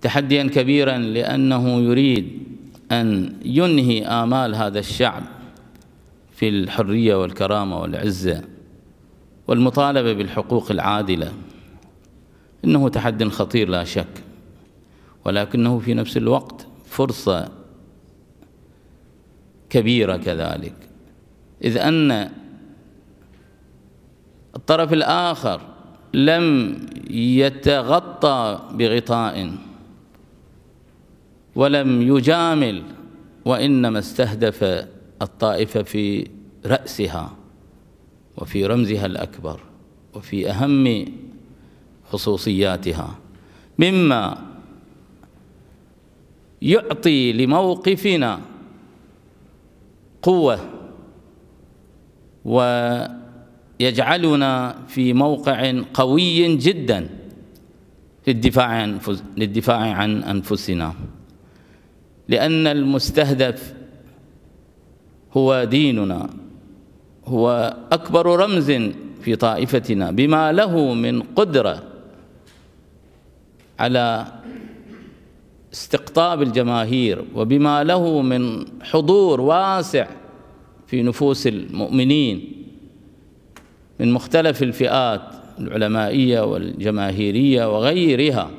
تحديا كبيرا لأنه يريد أن ينهي آمال هذا الشعب في الحرية والكرامة والعزة والمطالبة بالحقوق العادلة إنه تحد خطير لا شك ولكنه في نفس الوقت فرصة كبيرة كذلك إذ أن الطرف الآخر لم يتغطى بغطاء ولم يجامل وإنما استهدف الطائفة في رأسها وفي رمزها الأكبر وفي أهم خصوصياتها مما يعطي لموقفنا قوة ويجعلنا في موقع قوي جدا للدفاع عن أنفسنا لأن المستهدف هو ديننا هو أكبر رمز في طائفتنا بما له من قدرة على استقطاب الجماهير وبما له من حضور واسع في نفوس المؤمنين من مختلف الفئات العلمائية والجماهيرية وغيرها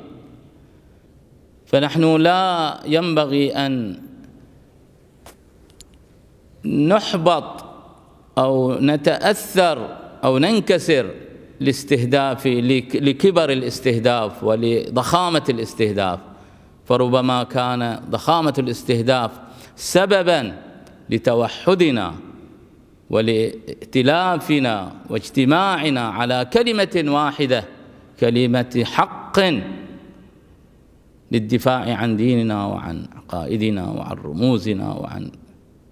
فنحن لا ينبغي أن نحبط أو نتأثر أو ننكسر لاستهداف لكبر الاستهداف ولضخامة الاستهداف فربما كان ضخامة الاستهداف سببا لتوحدنا ولائتلافنا واجتماعنا على كلمة واحدة كلمة حق للدفاع عن ديننا وعن عقائدنا وعن رموزنا وعن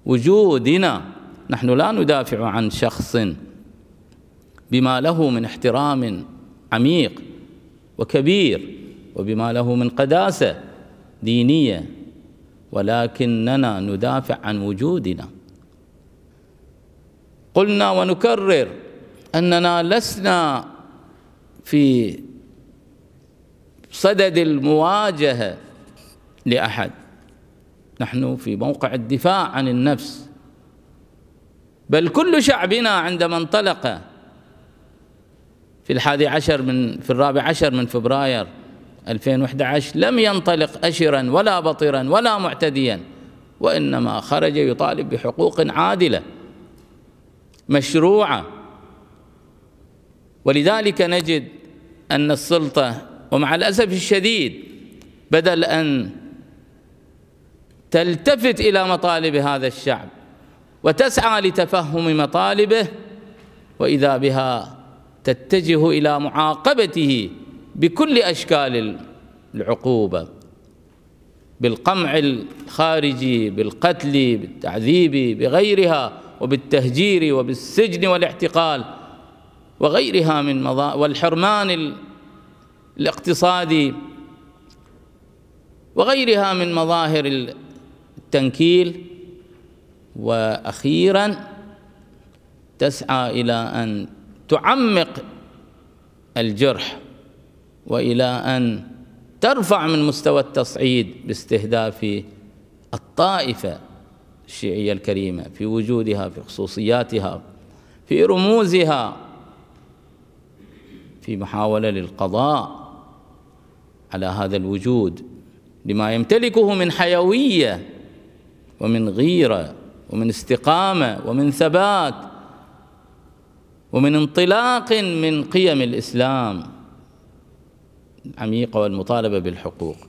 وجودنا نحن لا ندافع عن شخص بما له من احترام عميق وكبير وبما له من قداسة دينية ولكننا ندافع عن وجودنا قلنا ونكرر أننا لسنا في صدد المواجهة لأحد نحن في موقع الدفاع عن النفس بل كل شعبنا عندما انطلق في الحادي عشر من في الرابع عشر من فبراير 2011 لم ينطلق أشرا ولا بطرا ولا معتديا وإنما خرج يطالب بحقوق عادلة مشروعة ولذلك نجد أن السلطة ومع الأسف الشديد بدل أن تلتفت إلى مطالب هذا الشعب وتسعى لتفهم مطالبه وإذا بها تتجه إلى معاقبته بكل أشكال العقوبة بالقمع الخارجي بالقتل بالتعذيب بغيرها وبالتهجير وبالسجن والاعتقال وغيرها من مضا والحرمان الاقتصادي وغيرها من مظاهر التنكيل واخيرا تسعى الى ان تعمق الجرح والى ان ترفع من مستوى التصعيد باستهداف الطائفه الشيعيه الكريمه في وجودها في خصوصياتها في رموزها في محاوله للقضاء على هذا الوجود لما يمتلكه من حيويه ومن غيره ومن استقامه ومن ثبات ومن انطلاق من قيم الاسلام العميقه والمطالبه بالحقوق